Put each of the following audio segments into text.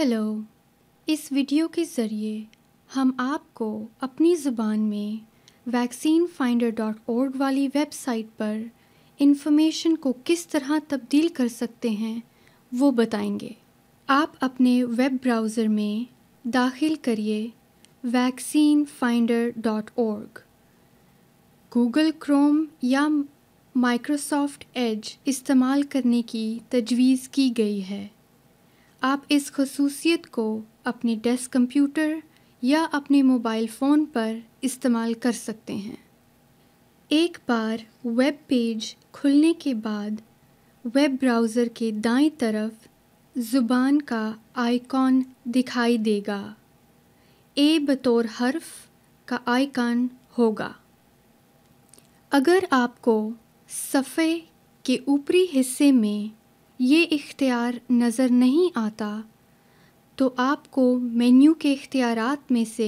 Hello इस video के ज़रिए हम आपको अपनी ज़ुबान में वैक्सीन फाइंडर डॉट ऑर्ग वाली वेबसाइट पर इंफॉर्मेशन को किस तरह तब्दील कर सकते हैं वो बताएंगे आप अपने वेब ब्राउज़र में दाखिल करिए vaccine finder dot org Google Chrome या माइक्रोसॉफ्ट एज इस्तेमाल करने की तजवीज़ की गई है आप इस खसूसियत को अपने डेस्क कंप्यूटर या अपने मोबाइल फ़ोन पर इस्तेमाल कर सकते हैं एक बार वेब पेज खुलने के बाद वेब ब्राउज़र के दाएं तरफ ज़ुबान का आइकॉन दिखाई देगा ए बतौर हर्फ का आइकॉन होगा अगर आपको सफ़े के ऊपरी हिस्से में ये इख्तियार नज़र नहीं आता तो आपको मेन्यू के इख्तियारत में से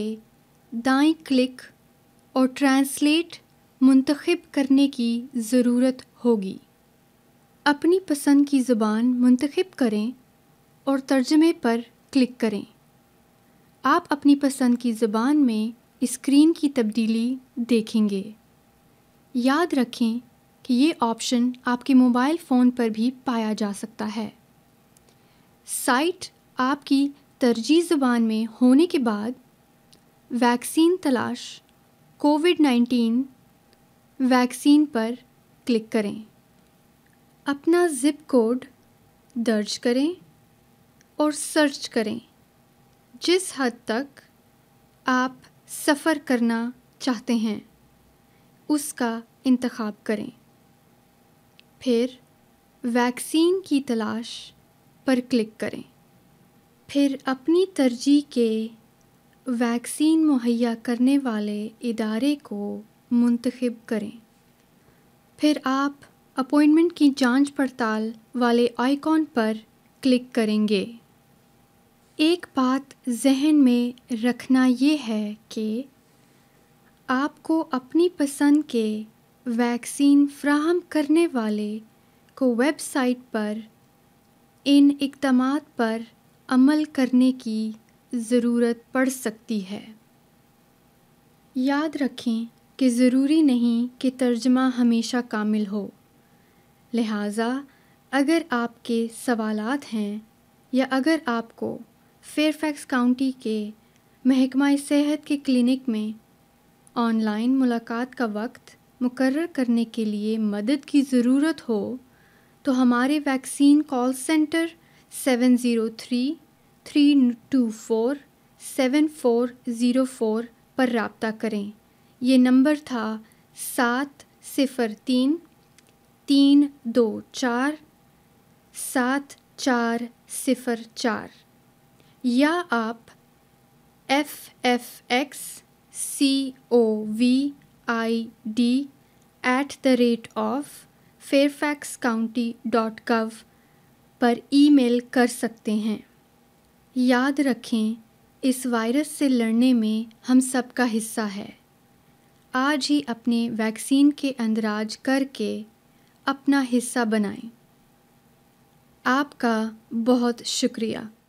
दाएं क्लिक और ट्रांसलेट मुंतखब करने की ज़रूरत होगी अपनी पसंद की ज़ुबान मुंतखब करें और तर्जमे पर क्लिक करें आप अपनी पसंद की ज़ुबान में स्क्रीन की तब्दीली देखेंगे याद रखें कि ये ऑप्शन आपके मोबाइल फ़ोन पर भी पाया जा सकता है साइट आपकी तरजी ज़बान में होने के बाद वैक्सीन तलाश कोविड नाइन्टीन वैक्सीन पर क्लिक करें अपना ज़िप कोड दर्ज करें और सर्च करें जिस हद तक आप सफ़र करना चाहते हैं उसका इंतखब करें फिर वैक्सीन की तलाश पर क्लिक करें फिर अपनी तरजीह के वैक्सीन मुहैया करने वाले इदारे को मुंतखब करें फिर आप अपॉइंटमेंट की जांच पड़ताल वाले आइकॉन पर क्लिक करेंगे एक बात जहन में रखना ये है कि आपको अपनी पसंद के वैक्सीन फ्राहम करने वाले को वेबसाइट पर इन इकदाम पर अमल करने की ज़रूरत पड़ सकती है याद रखें कि ज़रूरी नहीं कि तर्जमा हमेशा कामिल हो लिहाजा अगर आपके सवाल हैं या अगर आपको फेयरफैक्स काउंटी के महकमा सेहत के क्लिनिक में ऑनलाइन मुलाकात का वक्त मुकर करने के लिए मदद की ज़रूरत हो तो हमारे vaccine call centre seven zero three three two four seven four zero four पर रबता करें ये नंबर था सात सिफ़र तीन तीन दो चार सात चार सिफ़र चार या आप F F X C O V I D at the rate of Fairfax County dot gov पर ईमेल कर सकते हैं याद रखें इस वायरस से लड़ने में हम सब का हिस्सा है आज ही अपने वैक्सीन के अंदराज करके अपना हिस्सा बनाएं। आपका बहुत शुक्रिया